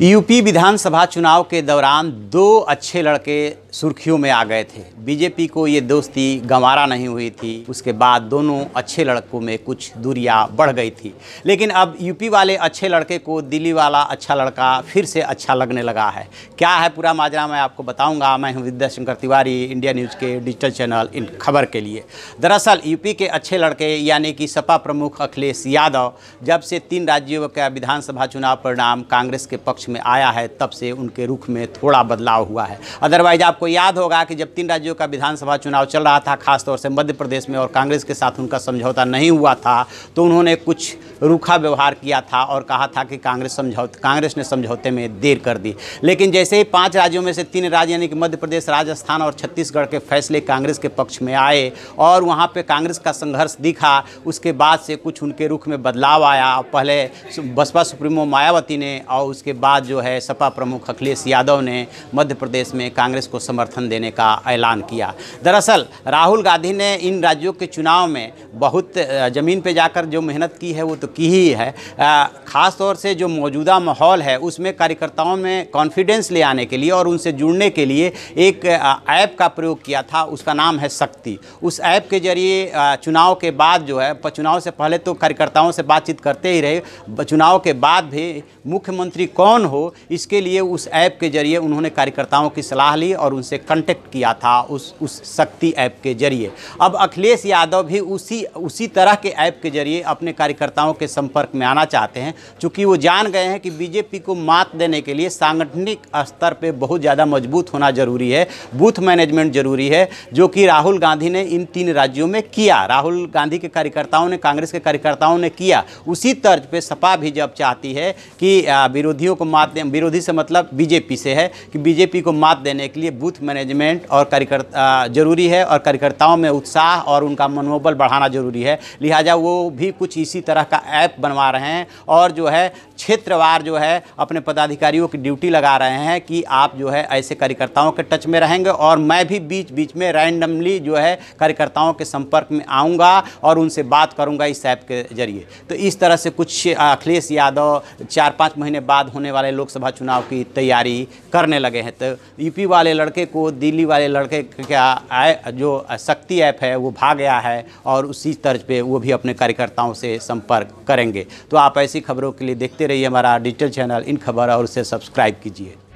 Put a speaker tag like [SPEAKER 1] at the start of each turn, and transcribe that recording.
[SPEAKER 1] UP विधानसभा चुनाव के दौरान दो अच्छे लड़के सुर्खियों में आ गए थे बीजेपी को ये दोस्ती गंवारा नहीं हुई थी उसके बाद दोनों अच्छे लड़कों में कुछ दूरियां बढ़ गई थी लेकिन अब यूपी वाले अच्छे लड़के को दिल्ली वाला अच्छा लड़का फिर से अच्छा लगने लगा है क्या है पूरा माजरा मैं आपको बताऊँगा मैं हूँ विद्याशंकर तिवारी इंडिया न्यूज़ के डिजिटल चैनल इन खबर के लिए दरअसल यूपी के अच्छे लड़के यानी कि सपा प्रमुख अखिलेश यादव जब से तीन राज्यों का विधानसभा चुनाव परिणाम कांग्रेस के पक्ष में आया है तब से उनके रुख में थोड़ा बदलाव हुआ है अदरवाइज आपको याद होगा कि जब तीन राज्यों का विधानसभा चुनाव चल रहा था खासतौर से मध्य प्रदेश में और कांग्रेस के साथ उनका समझौता नहीं हुआ था तो उन्होंने कुछ रूखा व्यवहार किया था और कहा था कि कांग्रेस समझौते कांग्रेस ने समझौते में देर कर दी लेकिन जैसे ही पाँच राज्यों में से तीन राज्य यानी कि मध्य प्रदेश राजस्थान और छत्तीसगढ़ के फैसले कांग्रेस के पक्ष में आए और वहाँ पर कांग्रेस का संघर्ष दिखा उसके बाद से कुछ उनके रुख में बदलाव आया पहले बसपा सुप्रीमो मायावती ने और उसके बाद आज जो है सपा प्रमुख अखिलेश यादव ने मध्य प्रदेश में कांग्रेस को समर्थन देने का ऐलान किया दरअसल राहुल गांधी ने इन राज्यों के चुनाव में बहुत ज़मीन पे जाकर जो मेहनत की है वो तो की ही है ख़ास तौर से जो मौजूदा माहौल है उसमें कार्यकर्ताओं में कॉन्फिडेंस ले आने के लिए और उनसे जुड़ने के लिए एक ऐप का प्रयोग किया था उसका नाम है शक्ति उस ऐप के जरिए चुनाव के बाद जो है चुनाव से पहले तो कार्यकर्ताओं से बातचीत करते ही रहे चुनाव के बाद भी मुख्यमंत्री कौन हो इसके लिए उस ऐप के जरिए उन्होंने कार्यकर्ताओं की सलाह ली और उनसे कांटेक्ट किया था उस उस शक्ति ऐप के जरिए अब अखिलेश यादव भी उसी उसी तरह के ऐप के जरिए अपने कार्यकर्ताओं के संपर्क में आना चाहते हैं चूँकि वो जान गए हैं कि बीजेपी को मात देने के लिए सांगठनिक स्तर पर बहुत ज़्यादा मजबूत होना जरूरी है बूथ मैनेजमेंट जरूरी है जो कि राहुल गांधी ने इन तीन राज्यों में किया राहुल गांधी के कार्यकर्ताओं ने कांग्रेस के कार्यकर्ताओं ने किया उसी तर्ज पे सपा भी जब चाहती है कि विरोधियों को मात दें विरोधी से मतलब बीजेपी से है कि बीजेपी को मात देने के लिए बूथ मैनेजमेंट और कार्यकर्ता जरूरी है और कार्यकर्ताओं में उत्साह और उनका मनोबल बढ़ाना जरूरी है लिहाजा वो भी कुछ इसी तरह का ऐप बनवा रहे हैं और जो है क्षेत्रवार जो है अपने पदाधिकारियों की ड्यूटी लगा रहे हैं कि आप जो है ऐसे कार्यकर्ताओं के टच में रहेंगे और मैं भी बीच बीच में रैंडमली जो है कार्यकर्ताओं के संपर्क में आऊँगा और उनसे बात करूँगा इस ऐप के जरिए तो इस तरह से कुछ अखिलेश यादव चार पाँच महीने बाद होने वाले वाले लोकसभा चुनाव की तैयारी करने लगे हैं तो यूपी वाले लड़के को दिल्ली वाले लड़के का आय जो शक्ति ऐप है वो भाग गया है और उसी तर्ज पे वो भी अपने कार्यकर्ताओं से संपर्क करेंगे तो आप ऐसी खबरों के लिए देखते रहिए हमारा डिजिटल चैनल इन खबर और उसे सब्सक्राइब कीजिए